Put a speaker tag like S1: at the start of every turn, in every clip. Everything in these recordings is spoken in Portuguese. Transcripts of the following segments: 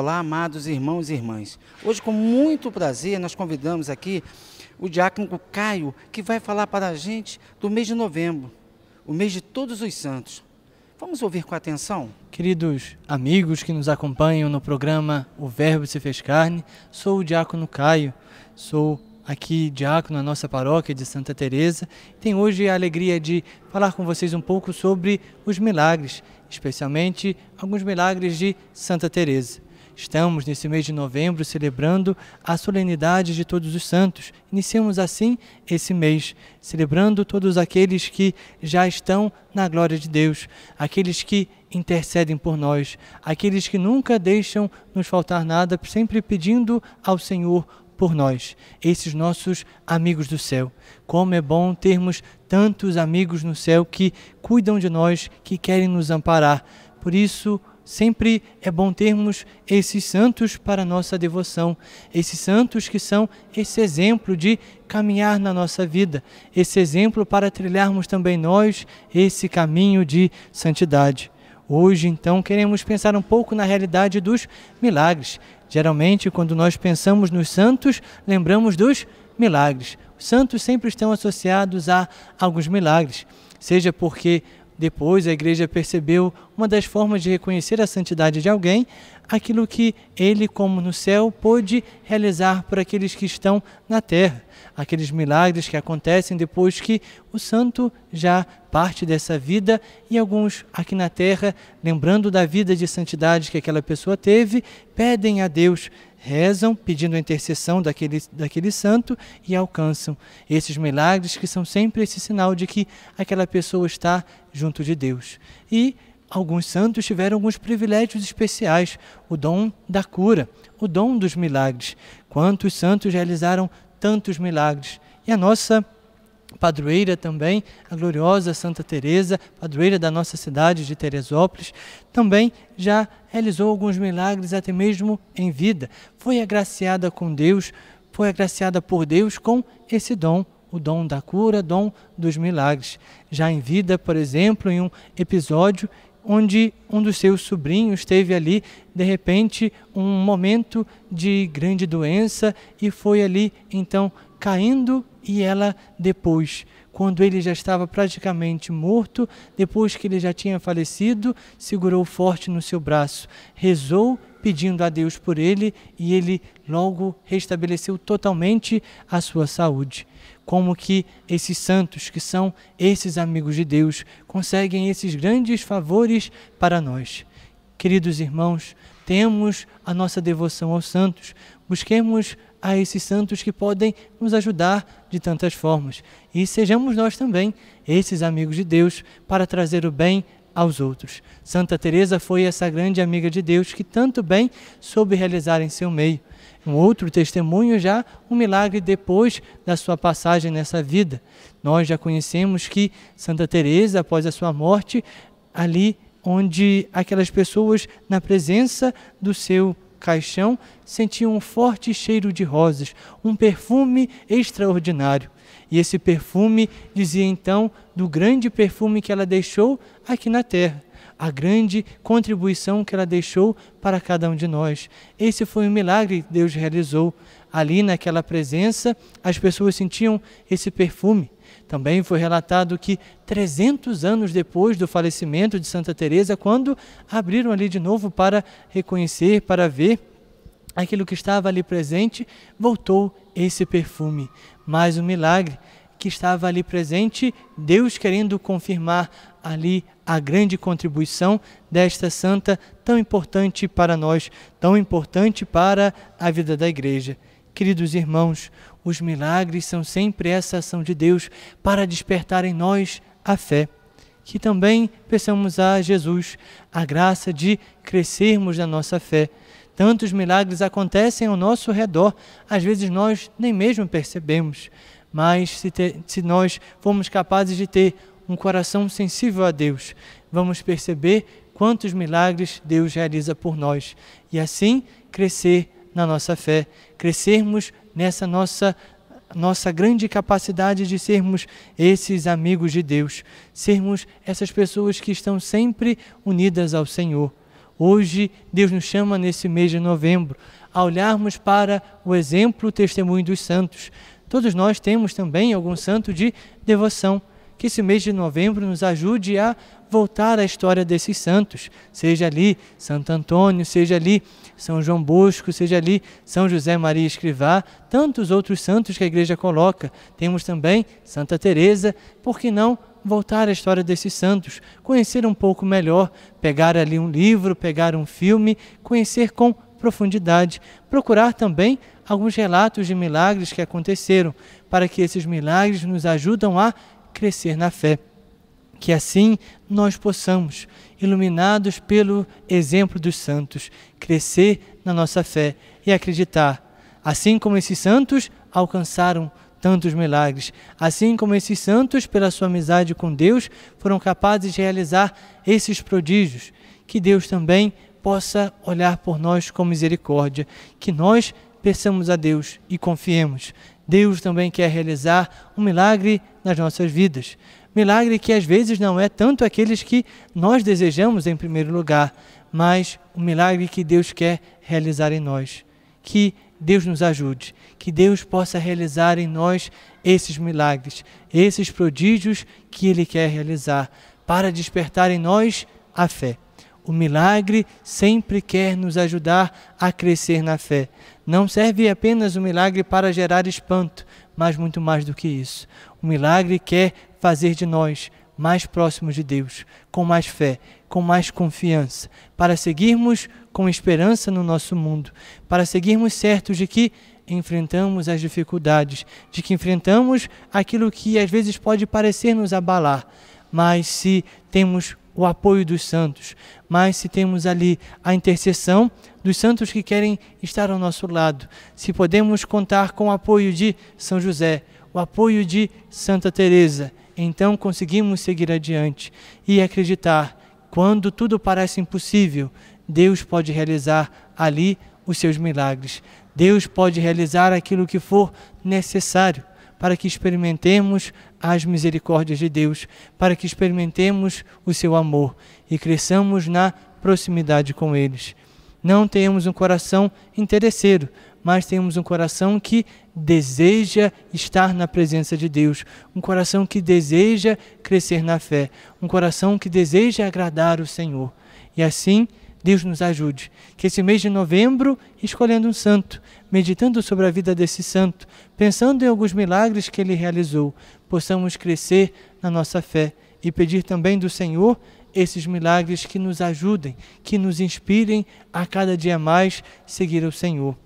S1: Olá, amados irmãos e irmãs. Hoje, com muito prazer, nós convidamos aqui o diácono Caio, que vai falar para a gente do mês de novembro, o mês de todos os santos. Vamos ouvir com atenção?
S2: Queridos amigos que nos acompanham no programa O Verbo se fez carne, sou o diácono Caio, sou aqui diácono na nossa paróquia de Santa Teresa. Tenho hoje a alegria de falar com vocês um pouco sobre os milagres, especialmente alguns milagres de Santa Teresa. Estamos, nesse mês de novembro, celebrando a solenidade de Todos os Santos. Iniciamos assim esse mês, celebrando todos aqueles que já estão na glória de Deus, aqueles que intercedem por nós, aqueles que nunca deixam nos faltar nada, sempre pedindo ao Senhor por nós, esses nossos amigos do céu. Como é bom termos tantos amigos no céu que cuidam de nós, que querem nos amparar. Por isso, Sempre é bom termos esses santos para nossa devoção, esses santos que são esse exemplo de caminhar na nossa vida, esse exemplo para trilharmos também nós esse caminho de santidade. Hoje, então, queremos pensar um pouco na realidade dos milagres. Geralmente, quando nós pensamos nos santos, lembramos dos milagres. Os santos sempre estão associados a alguns milagres, seja porque depois, a igreja percebeu uma das formas de reconhecer a santidade de alguém, aquilo que ele, como no céu, pôde realizar para aqueles que estão na terra, aqueles milagres que acontecem depois que o santo já parte dessa vida e alguns aqui na terra, lembrando da vida de santidade que aquela pessoa teve, pedem a Deus rezam pedindo a intercessão daquele, daquele santo e alcançam esses milagres que são sempre esse sinal de que aquela pessoa está junto de Deus. E alguns santos tiveram alguns privilégios especiais, o dom da cura, o dom dos milagres. Quantos santos realizaram tantos milagres? E a nossa padroeira também, a gloriosa Santa Teresa, padroeira da nossa cidade de Teresópolis, também já realizou alguns milagres até mesmo em vida. Foi agraciada com Deus, foi agraciada por Deus com esse dom, o dom da cura, dom dos milagres. Já em vida, por exemplo, em um episódio onde um dos seus sobrinhos teve ali, de repente, um momento de grande doença e foi ali então caindo e ela depois quando ele já estava praticamente morto, depois que ele já tinha falecido, segurou forte no seu braço, rezou pedindo a Deus por ele e ele logo restabeleceu totalmente a sua saúde. Como que esses santos, que são esses amigos de Deus, conseguem esses grandes favores para nós. Queridos irmãos, temos a nossa devoção aos santos, busquemos a esses santos que podem nos ajudar de tantas formas. E sejamos nós também esses amigos de Deus para trazer o bem aos outros. Santa Teresa foi essa grande amiga de Deus que tanto bem soube realizar em seu meio. Um outro testemunho já, um milagre depois da sua passagem nessa vida. Nós já conhecemos que Santa Teresa, após a sua morte, ali onde aquelas pessoas na presença do seu caixão, sentia um forte cheiro de rosas, um perfume extraordinário. E esse perfume dizia então do grande perfume que ela deixou aqui na terra, a grande contribuição que ela deixou para cada um de nós. Esse foi um milagre que Deus realizou. Ali naquela presença, as pessoas sentiam esse perfume também foi relatado que 300 anos depois do falecimento de Santa Teresa, quando abriram ali de novo para reconhecer, para ver aquilo que estava ali presente, voltou esse perfume. Mais um milagre que estava ali presente, Deus querendo confirmar ali a grande contribuição desta santa tão importante para nós, tão importante para a vida da igreja. Queridos irmãos, os milagres são sempre essa ação de Deus para despertar em nós a fé. Que também peçamos a Jesus a graça de crescermos na nossa fé. Tantos milagres acontecem ao nosso redor, às vezes nós nem mesmo percebemos. Mas se, te, se nós formos capazes de ter um coração sensível a Deus, vamos perceber quantos milagres Deus realiza por nós e assim crescer na nossa fé, crescermos nessa nossa nossa grande capacidade de sermos esses amigos de Deus, sermos essas pessoas que estão sempre unidas ao Senhor. Hoje, Deus nos chama nesse mês de novembro a olharmos para o exemplo, o testemunho dos santos. Todos nós temos também algum santo de devoção. Que esse mês de novembro nos ajude a voltar à história desses santos, seja ali Santo Antônio, seja ali São João Bosco, seja ali São José Maria Escrivá, tantos outros santos que a igreja coloca. Temos também Santa Teresa, por que não voltar à história desses santos, conhecer um pouco melhor, pegar ali um livro, pegar um filme, conhecer com profundidade, procurar também alguns relatos de milagres que aconteceram, para que esses milagres nos ajudam a crescer na fé que assim nós possamos, iluminados pelo exemplo dos santos, crescer na nossa fé e acreditar, assim como esses santos alcançaram tantos milagres, assim como esses santos, pela sua amizade com Deus, foram capazes de realizar esses prodígios, que Deus também possa olhar por nós com misericórdia, que nós peçamos a Deus e confiemos. Deus também quer realizar um milagre nas nossas vidas, Milagre que às vezes não é tanto aqueles que nós desejamos em primeiro lugar, mas o milagre que Deus quer realizar em nós. Que Deus nos ajude, que Deus possa realizar em nós esses milagres, esses prodígios que Ele quer realizar, para despertar em nós a fé. O milagre sempre quer nos ajudar a crescer na fé. Não serve apenas o milagre para gerar espanto, mas muito mais do que isso. O milagre quer fazer de nós mais próximos de Deus, com mais fé, com mais confiança, para seguirmos com esperança no nosso mundo, para seguirmos certos de que enfrentamos as dificuldades, de que enfrentamos aquilo que às vezes pode parecer nos abalar, mas se temos o apoio dos santos, mas se temos ali a intercessão dos santos que querem estar ao nosso lado, se podemos contar com o apoio de São José, o apoio de Santa Teresa, então conseguimos seguir adiante e acreditar quando tudo parece impossível, Deus pode realizar ali os seus milagres. Deus pode realizar aquilo que for necessário para que experimentemos as misericórdias de Deus, para que experimentemos o seu amor e cresçamos na proximidade com eles. Não tenhamos um coração interesseiro, mas tenhamos um coração que deseja estar na presença de Deus, um coração que deseja crescer na fé, um coração que deseja agradar o Senhor. E assim, Deus nos ajude. Que esse mês de novembro, escolhendo um santo, meditando sobre a vida desse santo, pensando em alguns milagres que ele realizou, possamos crescer na nossa fé e pedir também do Senhor esses milagres que nos ajudem, que nos inspirem a cada dia mais seguir o Senhor.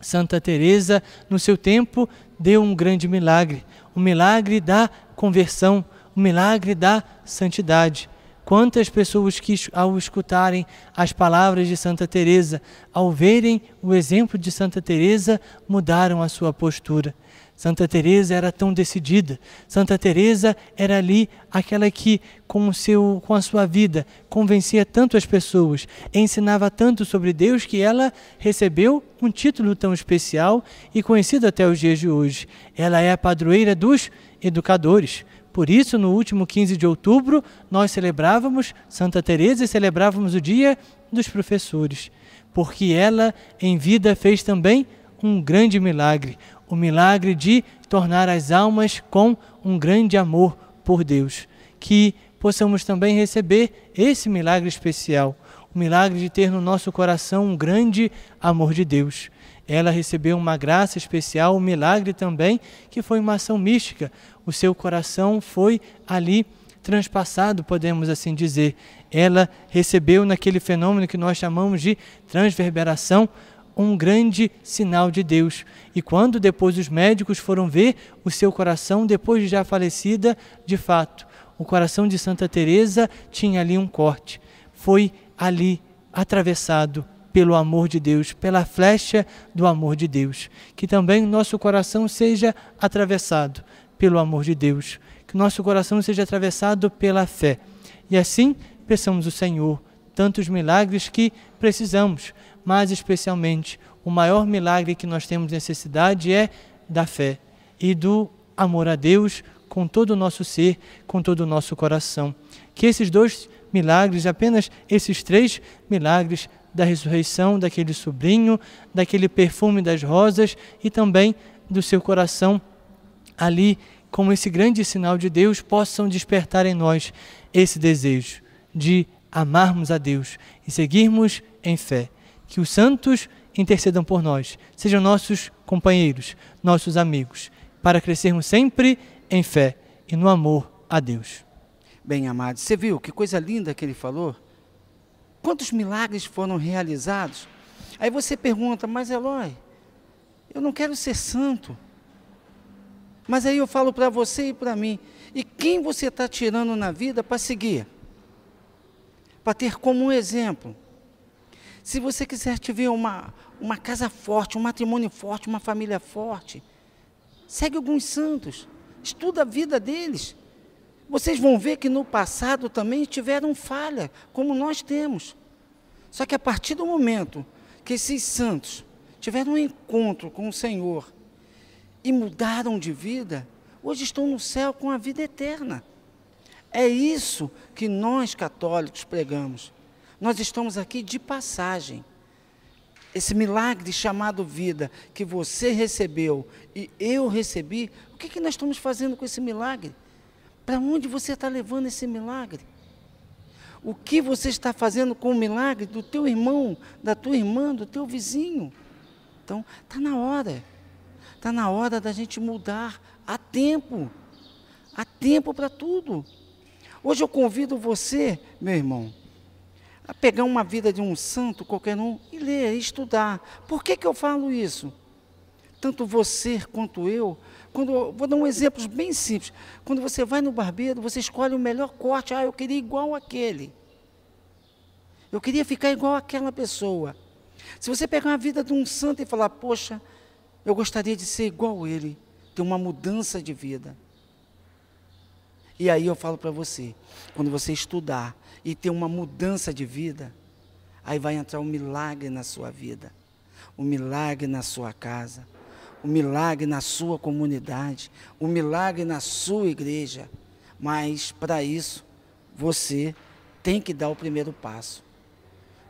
S2: Santa Teresa, no seu tempo, deu um grande milagre, o milagre da conversão, o milagre da santidade. Quantas pessoas que ao escutarem as palavras de Santa Teresa, ao verem o exemplo de Santa Teresa, mudaram a sua postura. Santa Teresa era tão decidida. Santa Teresa era ali aquela que com seu com a sua vida convencia tanto as pessoas, ensinava tanto sobre Deus que ela recebeu um título tão especial e conhecido até os dias de hoje. Ela é a padroeira dos educadores. Por isso, no último 15 de outubro, nós celebrávamos Santa Teresa e celebrávamos o Dia dos Professores, porque ela em vida fez também um grande milagre, o milagre de tornar as almas com um grande amor por Deus, que possamos também receber esse milagre especial, o milagre de ter no nosso coração um grande amor de Deus ela recebeu uma graça especial, um milagre também, que foi uma ação mística. O seu coração foi ali transpassado, podemos assim dizer. Ela recebeu naquele fenômeno que nós chamamos de transverberação um grande sinal de Deus. E quando depois os médicos foram ver o seu coração, depois de já falecida, de fato, o coração de Santa Teresa tinha ali um corte. Foi ali atravessado pelo amor de Deus, pela flecha do amor de Deus. Que também nosso coração seja atravessado pelo amor de Deus, que nosso coração seja atravessado pela fé. E assim, peçamos o Senhor tantos milagres que precisamos, mas especialmente o maior milagre que nós temos necessidade é da fé e do amor a Deus com todo o nosso ser, com todo o nosso coração. Que esses dois milagres, apenas esses três milagres, da ressurreição daquele sobrinho, daquele perfume das rosas e também do seu coração ali, como esse grande sinal de Deus, possam despertar em nós esse desejo de amarmos a Deus e seguirmos em fé. Que os santos intercedam por nós, sejam nossos companheiros, nossos amigos, para crescermos sempre em fé e no amor a Deus. Bem, amados, você viu que coisa linda que ele falou?
S1: Quantos milagres foram realizados? Aí você pergunta, mas Eloy, eu não quero ser santo. Mas aí eu falo para você e para mim, e quem você está tirando na vida para seguir? Para ter como exemplo. Se você quiser tiver uma, uma casa forte, um matrimônio forte, uma família forte, segue alguns santos, estuda a vida deles. Vocês vão ver que no passado também tiveram falha, como nós temos. Só que a partir do momento que esses santos tiveram um encontro com o Senhor e mudaram de vida, hoje estão no céu com a vida eterna. É isso que nós católicos pregamos. Nós estamos aqui de passagem. Esse milagre chamado vida que você recebeu e eu recebi, o que, que nós estamos fazendo com esse milagre? Para onde você está levando esse milagre? O que você está fazendo com o milagre do teu irmão, da tua irmã, do teu vizinho? Então, está na hora. Está na hora da gente mudar. Há tempo. Há tempo para tudo. Hoje eu convido você, meu irmão, a pegar uma vida de um santo qualquer um e ler, e estudar. Por que, que eu falo isso? tanto você quanto eu. Quando, vou dar um exemplo bem simples. Quando você vai no barbeiro, você escolhe o melhor corte. Ah, eu queria igual aquele. Eu queria ficar igual aquela pessoa. Se você pegar a vida de um santo e falar, poxa, eu gostaria de ser igual a ele, ter uma mudança de vida. E aí eu falo para você, quando você estudar e ter uma mudança de vida, aí vai entrar um milagre na sua vida, um milagre na sua casa, o milagre na sua comunidade, o milagre na sua igreja. Mas para isso, você tem que dar o primeiro passo.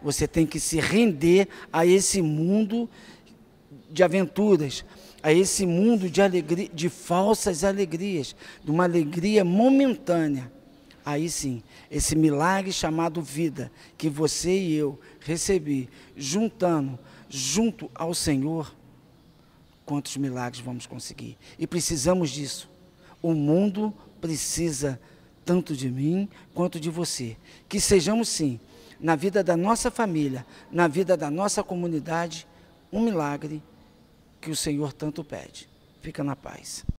S1: Você tem que se render a esse mundo de aventuras, a esse mundo de alegria, de falsas alegrias, de uma alegria momentânea. Aí sim, esse milagre chamado vida que você e eu recebi juntando junto ao Senhor quantos milagres vamos conseguir. E precisamos disso. O mundo precisa tanto de mim quanto de você. Que sejamos, sim, na vida da nossa família, na vida da nossa comunidade, um milagre que o Senhor tanto pede. Fica na paz.